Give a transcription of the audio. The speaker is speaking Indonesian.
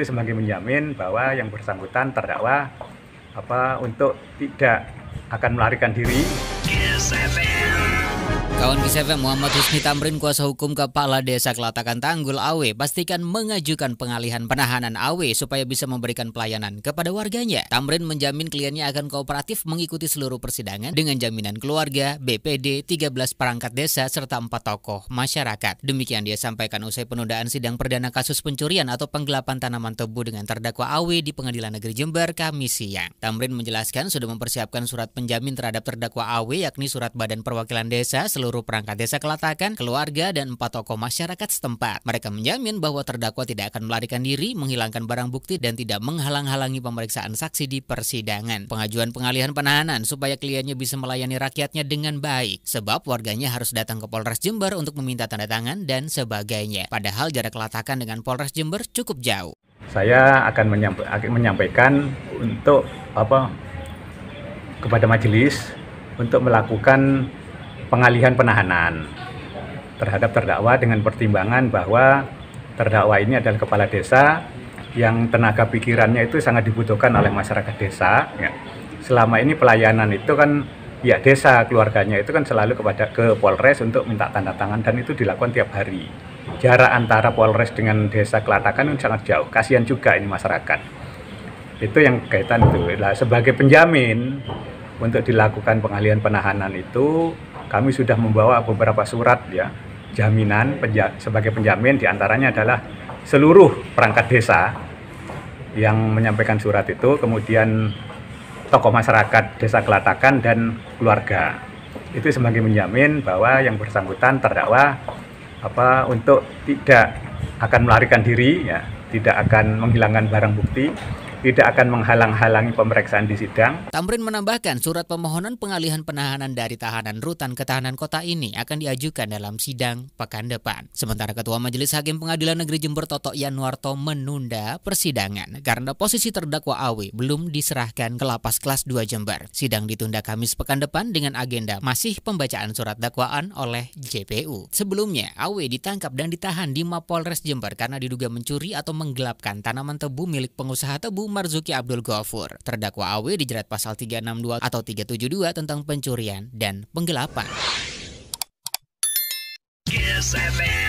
itu sebagai menjamin bahwa yang bersangkutan terdakwa apa untuk tidak akan melarikan diri. Yes, Kawan KISFM Muhammad Husni Tamrin kuasa hukum Kepala Desa Kelatakan Tanggul Awe pastikan mengajukan pengalihan penahanan Awe supaya bisa memberikan pelayanan kepada warganya. Tamrin menjamin kliennya akan kooperatif mengikuti seluruh persidangan dengan jaminan keluarga, BPD, 13 perangkat desa serta empat tokoh masyarakat. Demikian dia sampaikan usai penundaan sidang perdana kasus pencurian atau penggelapan tanaman tebu dengan terdakwa Awe di Pengadilan Negeri Jember Kamis siang. Tamrin menjelaskan sudah mempersiapkan surat penjamin terhadap terdakwa Awe yakni surat Badan Perwakilan Desa seluruh seluruh perangkat desa Kelatakan, keluarga, dan empat tokoh masyarakat setempat. Mereka menjamin bahwa terdakwa tidak akan melarikan diri, menghilangkan barang bukti, dan tidak menghalang-halangi pemeriksaan saksi di persidangan. Pengajuan pengalihan penahanan supaya kliennya bisa melayani rakyatnya dengan baik, sebab warganya harus datang ke Polres Jember untuk meminta tanda tangan dan sebagainya. Padahal jarak Kelatakan dengan Polres Jember cukup jauh. Saya akan menyampaikan untuk apa kepada majelis untuk melakukan pengalihan penahanan terhadap terdakwa dengan pertimbangan bahwa terdakwa ini adalah kepala desa yang tenaga pikirannya itu sangat dibutuhkan oleh masyarakat desa. Ya. Selama ini pelayanan itu kan ya desa keluarganya itu kan selalu kepada ke Polres untuk minta tanda tangan dan itu dilakukan tiap hari. Jarak antara Polres dengan desa Kelatakan itu sangat jauh. Kasihan juga ini masyarakat. Itu yang kaitan itu. Nah, sebagai penjamin untuk dilakukan pengalihan penahanan itu kami sudah membawa beberapa surat ya jaminan penja sebagai penjamin diantaranya adalah seluruh perangkat desa yang menyampaikan surat itu kemudian tokoh masyarakat desa Kelatakan dan keluarga itu sebagai menjamin bahwa yang bersangkutan terdakwa apa untuk tidak akan melarikan diri ya tidak akan menghilangkan barang bukti tidak akan menghalang-halangi pemeriksaan di sidang. Tamrin menambahkan surat pemohonan pengalihan penahanan dari tahanan rutan ke tahanan kota ini akan diajukan dalam sidang pekan depan. Sementara Ketua Majelis Hakim Pengadilan Negeri Jember Toto Yanuarto menunda persidangan karena posisi terdakwa AW belum diserahkan ke lapas kelas 2 Jember. Sidang ditunda Kamis pekan depan dengan agenda masih pembacaan surat dakwaan oleh JPU. Sebelumnya, AW ditangkap dan ditahan di Mapolres Jember karena diduga mencuri atau menggelapkan tanaman tebu milik pengusaha tebu Marzuki Abdul Ghafur. Terdakwa AW dijerat pasal 362 atau 372 tentang pencurian dan penggelapan. Yes,